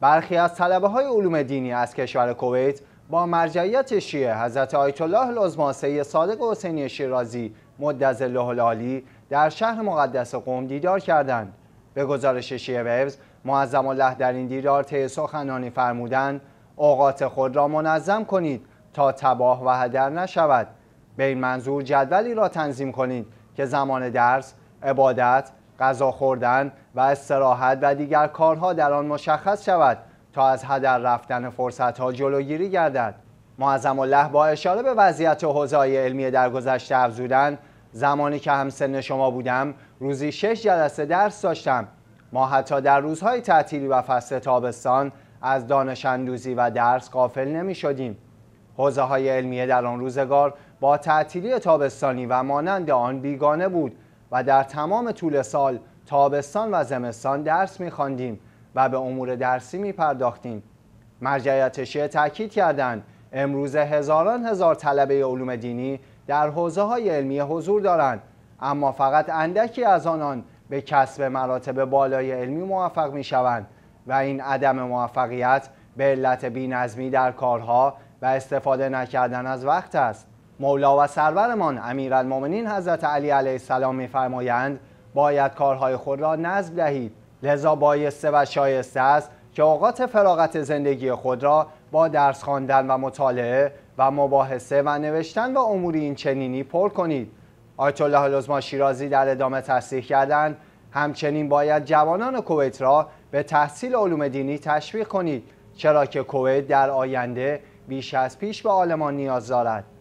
برخی از طلبه های علوم دینی از کشور کویت با مرجعیت شیعه حضرت آیت الله لزماسه صادق حسینی شیرازی مدز الله در شهر مقدس قوم دیدار کردند به گزارش شیعه ویوز معظم الله در این دیدار طی سخنانی فرمودند اوقات خود را منظم کنید تا تباه و هدر نشود به این منظور جدولی را تنظیم کنید که زمان درس، عبادت، غذا خوردن و استراحت و دیگر کارها در آن مشخص شود تا از هدر رفتن ها جلوگیری گردد معظم الله با اشاره به وضعیت های علمی در گذشته افزودن زمانی که همسن شما بودم روزی شش جلسه درس داشتم ما حتی در روزهای تعطیلی و فصل تابستان از دانش و درس قافل نمی شدیم حوزه های علمیه در آن روزگار با تعطیلی تابستانی و مانند آن بیگانه بود و در تمام طول سال تابستان و زمستان درس میخواندیم و به امور درسی میپرداختیم مرجعیت شیعه تاکید کردند امروز هزاران هزار طلبه علوم دینی در حوزه های علمی حضور دارند اما فقط اندکی از آنان به کسب مراتب بالای علمی موفق می شوند و این عدم موفقیت به علت بینظمی در کارها و استفاده نکردن از وقت است مولا و سرورمان امیرالمؤمنین حضرت علی علیه السلام میفرمایند باید کارهای خود را نظم دهید لذا بایسته و شایسته است که اوقات فراغت زندگی خود را با درس خواندن و مطالعه و مباحثه و نوشتن و اموری این چنینی پر کنید آیت الله لزما شیرازی در ادامه تصریح کردند همچنین باید جوانان کویت را به تحصیل علوم دینی تشویق کنید چرا که کویت در آینده بیش از پیش به آلمان نیاز دارد